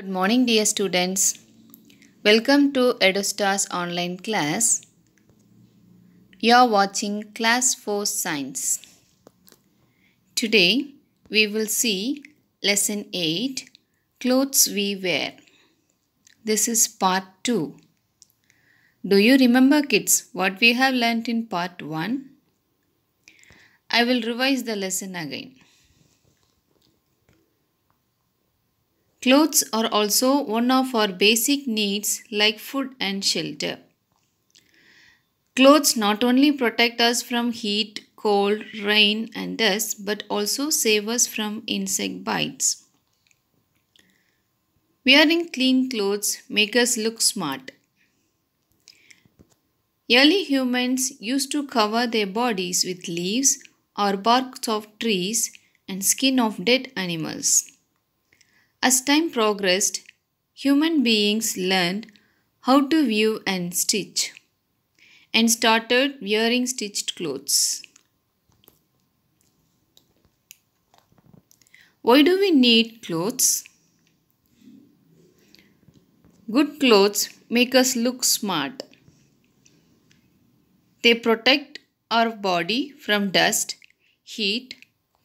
Good morning dear students. Welcome to EduStars online class. You are watching class 4 science. Today we will see lesson 8 clothes we wear. This is part 2. Do you remember kids what we have learnt in part 1? I will revise the lesson again. Clothes are also one of our basic needs like food and shelter. Clothes not only protect us from heat, cold, rain, and dust, but also save us from insect bites. Wearing clean clothes make us look smart. Early humans used to cover their bodies with leaves or barks of trees and skin of dead animals. As time progressed, human beings learned how to weave and stitch and started wearing stitched clothes. Why do we need clothes? Good clothes make us look smart. They protect our body from dust, heat,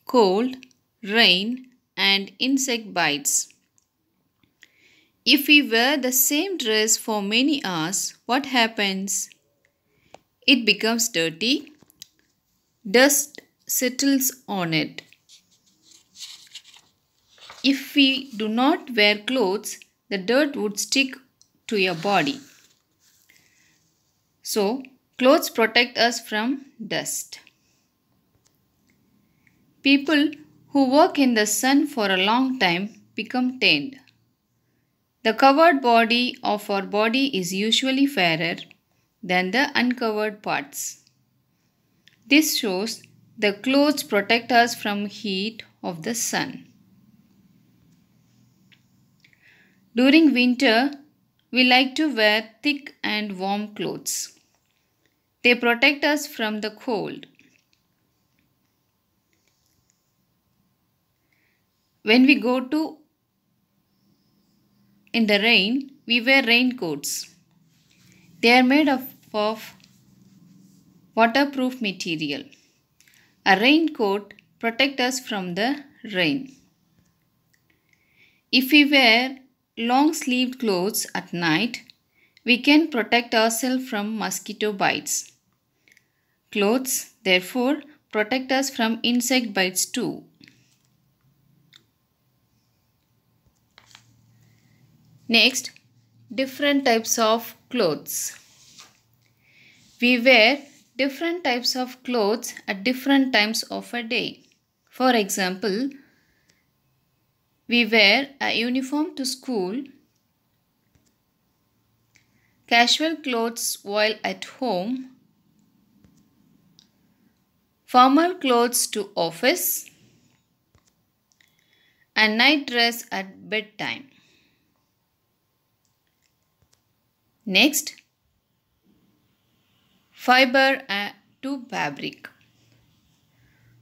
cold, rain, and insect bites. If we wear the same dress for many hours, what happens? It becomes dirty. Dust settles on it. If we do not wear clothes, the dirt would stick to your body. So, clothes protect us from dust. People who work in the sun for a long time become tanned. The covered body of our body is usually fairer than the uncovered parts. This shows the clothes protect us from heat of the sun. During winter, we like to wear thick and warm clothes. They protect us from the cold. When we go to in the rain, we wear raincoats. They are made of of waterproof material. A raincoat protects us from the rain. If we wear long sleeved clothes at night, we can protect ourselves from mosquito bites. Clothes, therefore, protect us from insect bites too. Next, different types of clothes. We wear different types of clothes at different times of a day. For example, we wear a uniform to school, casual clothes while at home, formal clothes to office, and night dress at bedtime. Next, fiber to fabric.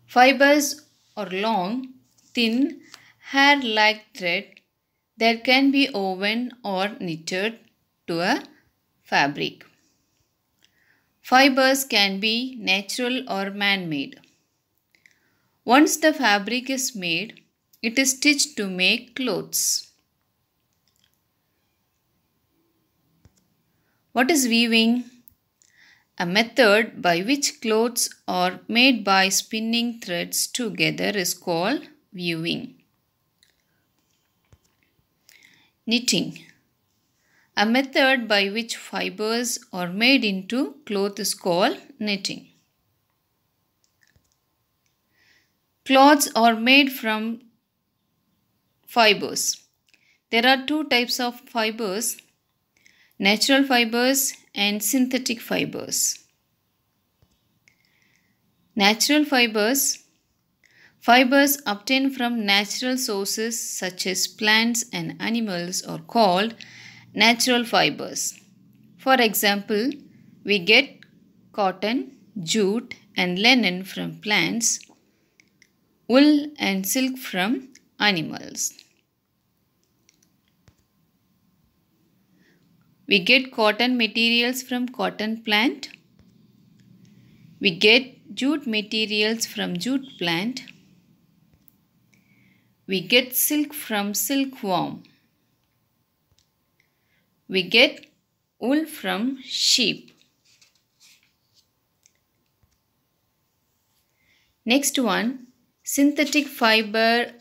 Fibers are long, thin, hair-like thread that can be woven or knitted to a fabric. Fibers can be natural or man-made. Once the fabric is made, it is stitched to make clothes. What is weaving? A method by which clothes are made by spinning threads together is called weaving. Knitting. A method by which fibers are made into cloth is called knitting. Clothes are made from fibers. There are two types of fibers natural fibers and synthetic fibers. Natural fibers Fibers obtained from natural sources such as plants and animals are called natural fibers. For example, we get cotton, jute and linen from plants, wool and silk from animals. We get cotton materials from cotton plant. We get jute materials from jute plant. We get silk from silkworm. We get wool from sheep. Next one synthetic fiber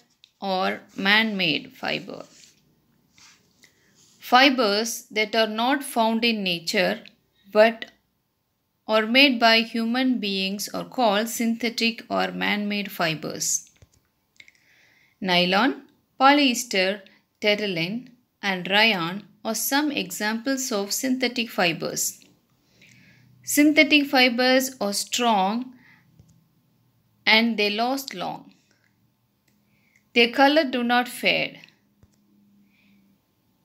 or man made fiber. Fibers that are not found in nature but are made by human beings are called synthetic or man-made fibers. Nylon, polyester, terylene and rayon are some examples of synthetic fibers. Synthetic fibers are strong and they last long. Their color do not fade.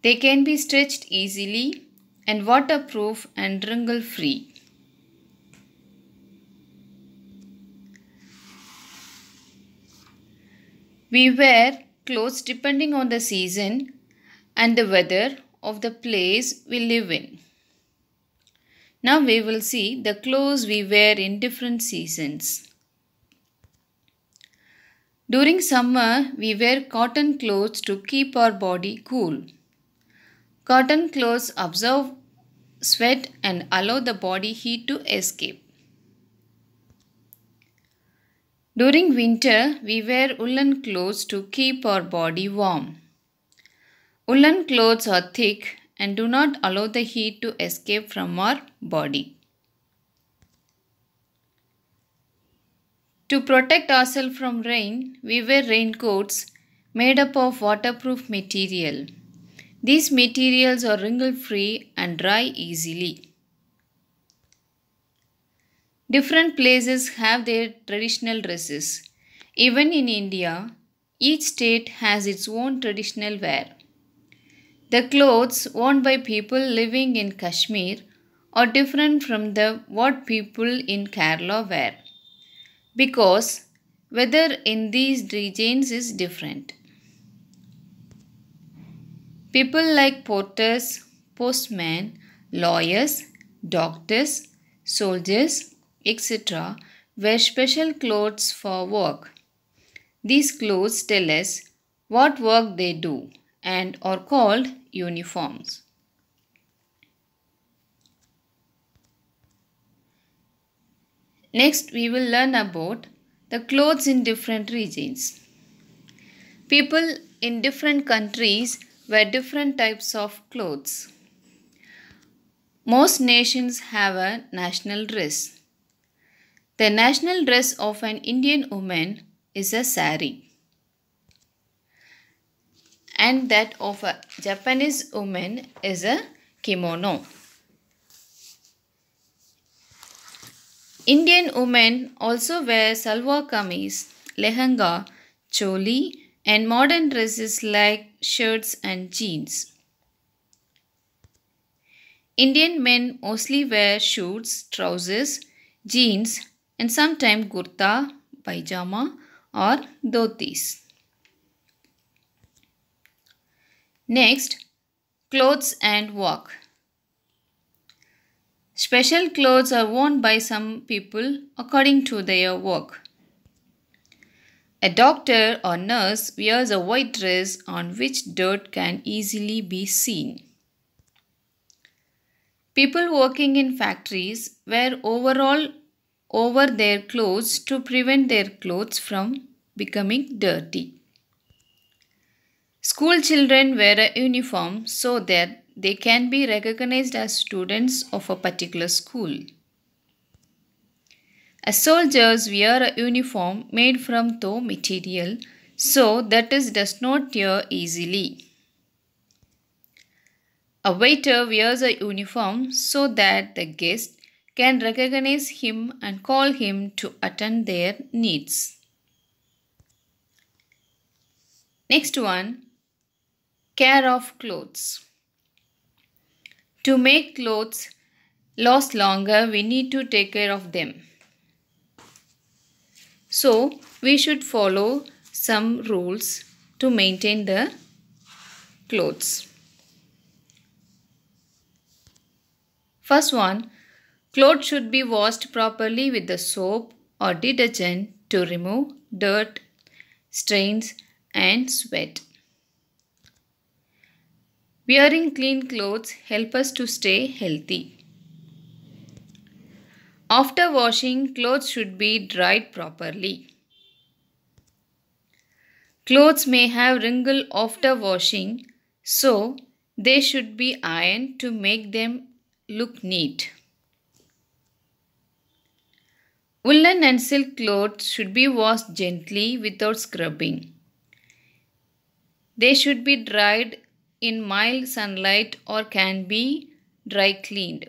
They can be stretched easily and waterproof and wrinkle free. We wear clothes depending on the season and the weather of the place we live in. Now we will see the clothes we wear in different seasons. During summer, we wear cotton clothes to keep our body cool. Cotton clothes absorb sweat and allow the body heat to escape. During winter, we wear woolen clothes to keep our body warm. Woolen clothes are thick and do not allow the heat to escape from our body. To protect ourselves from rain, we wear raincoats made up of waterproof material. These materials are wrinkle free and dry easily. Different places have their traditional dresses. Even in India, each state has its own traditional wear. The clothes worn by people living in Kashmir are different from the what people in Kerala wear because weather in these regions is different. People like porters, postmen, lawyers, doctors, soldiers, etc. wear special clothes for work. These clothes tell us what work they do and are called uniforms. Next, we will learn about the clothes in different regions. People in different countries were different types of clothes. Most nations have a national dress. The national dress of an Indian woman is a sari and that of a Japanese woman is a kimono. Indian women also wear salwar kameez, lehenga, choli and modern dresses like shirts and jeans. Indian men mostly wear shirts, trousers, jeans and sometimes gurta, pajama or dhotis. Next, clothes and work. Special clothes are worn by some people according to their work. A doctor or nurse wears a white dress on which dirt can easily be seen. People working in factories wear overall over their clothes to prevent their clothes from becoming dirty. School children wear a uniform so that they can be recognized as students of a particular school. A soldiers wear a uniform made from tow material so that it does not tear easily. A waiter wears a uniform so that the guest can recognize him and call him to attend their needs. Next one, care of clothes. To make clothes last longer, we need to take care of them. So we should follow some rules to maintain the clothes. First one, clothes should be washed properly with the soap or detergent to remove dirt, stains and sweat. Wearing clean clothes help us to stay healthy. After washing, clothes should be dried properly. Clothes may have wrinkle after washing, so they should be ironed to make them look neat. Woolen and silk clothes should be washed gently without scrubbing. They should be dried in mild sunlight or can be dry cleaned.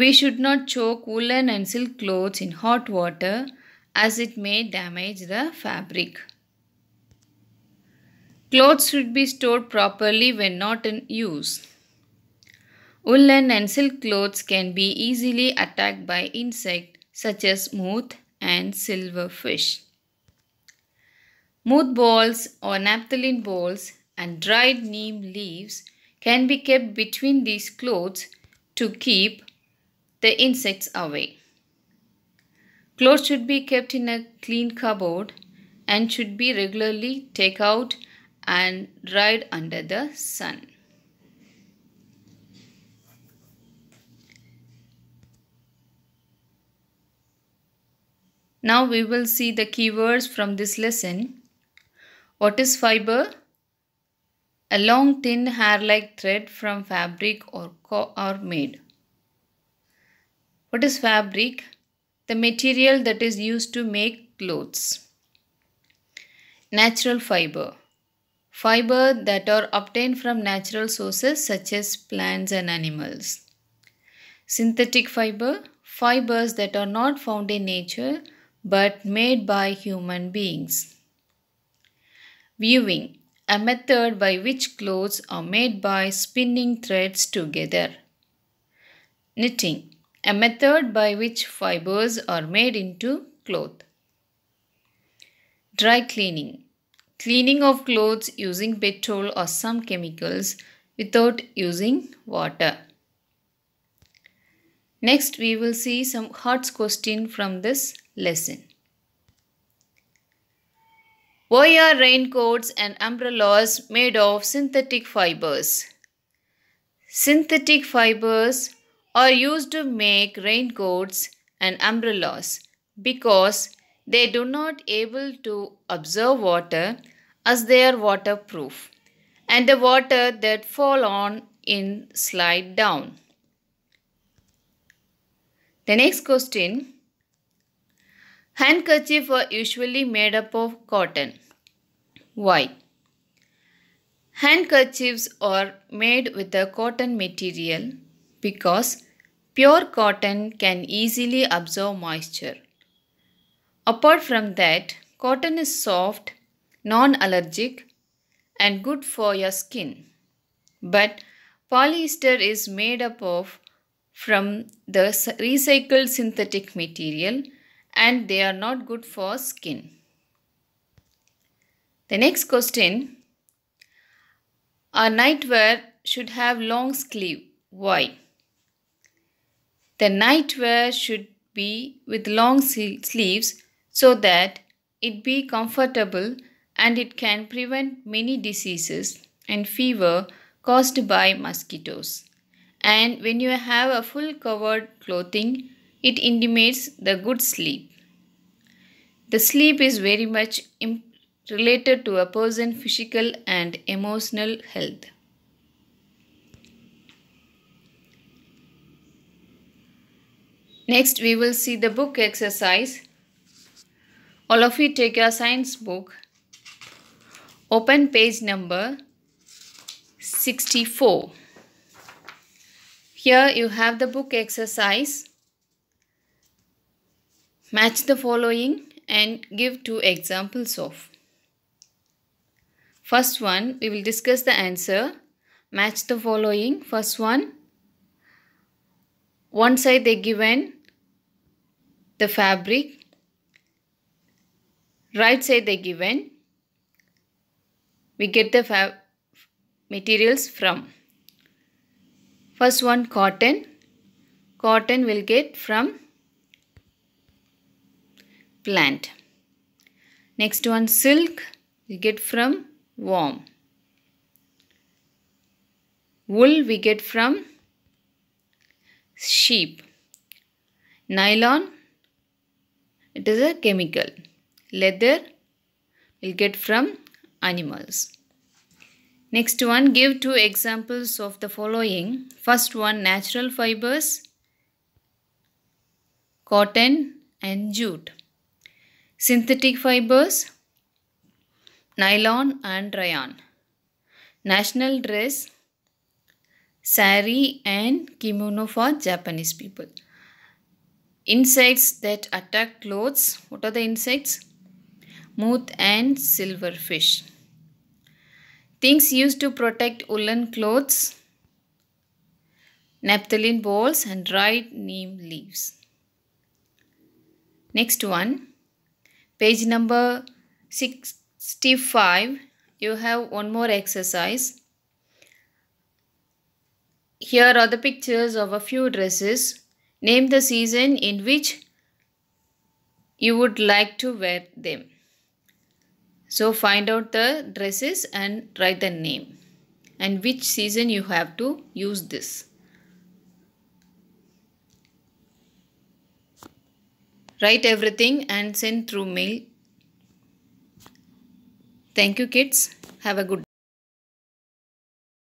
We should not choke woolen and silk clothes in hot water as it may damage the fabric. Clothes should be stored properly when not in use. Woolen and silk clothes can be easily attacked by insects such as moth and silverfish. Moth balls or naphthalene balls and dried neem leaves can be kept between these clothes to keep the insects away. Clothes should be kept in a clean cupboard and should be regularly take out and dried under the sun. Now we will see the keywords from this lesson. What is fiber? A long thin hair-like thread from fabric or, or made. What is fabric? The material that is used to make clothes. Natural fiber. Fiber that are obtained from natural sources such as plants and animals. Synthetic fiber. Fibers that are not found in nature but made by human beings. Viewing a method by which clothes are made by spinning threads together. Knitting a method by which fibers are made into cloth. Dry cleaning. Cleaning of clothes using petrol or some chemicals without using water. Next, we will see some hearts question from this lesson. Why are raincoats and umbrellas made of synthetic fibers? Synthetic fibers are used to make raincoats and umbrellas because they do not able to absorb water as they are waterproof and the water that fall on in slide down. The next question. Handkerchief are usually made up of cotton. Why? Handkerchiefs are made with a cotton material because Pure cotton can easily absorb moisture. Apart from that, cotton is soft, non-allergic and good for your skin. But polyester is made up of from the recycled synthetic material and they are not good for skin. The next question, a nightwear should have long sleeve. Why? The nightwear should be with long sleeves so that it be comfortable and it can prevent many diseases and fever caused by mosquitoes. And when you have a full covered clothing, it intimates the good sleep. The sleep is very much related to a person's physical and emotional health. Next, we will see the book exercise. All of you take your science book. Open page number 64. Here you have the book exercise. Match the following and give two examples of. First one, we will discuss the answer. Match the following. First one, one side they given the fabric. Right side they given. We get the fab materials from. First one cotton. Cotton will get from plant. Next one silk we get from worm. Wool we get from sheep. Nylon it is a chemical. Leather will get from animals. Next one, give two examples of the following. First one, natural fibers, cotton and jute. Synthetic fibers, nylon and rayon. National dress, sari and kimono for Japanese people. Insects that attack clothes. What are the insects? Moth and silverfish. Things used to protect woolen clothes. Naphthalene balls and dried neem leaves. Next one. Page number 65. You have one more exercise. Here are the pictures of a few dresses Name the season in which you would like to wear them. So find out the dresses and write the name and which season you have to use this. Write everything and send through mail. Thank you kids. Have a good day.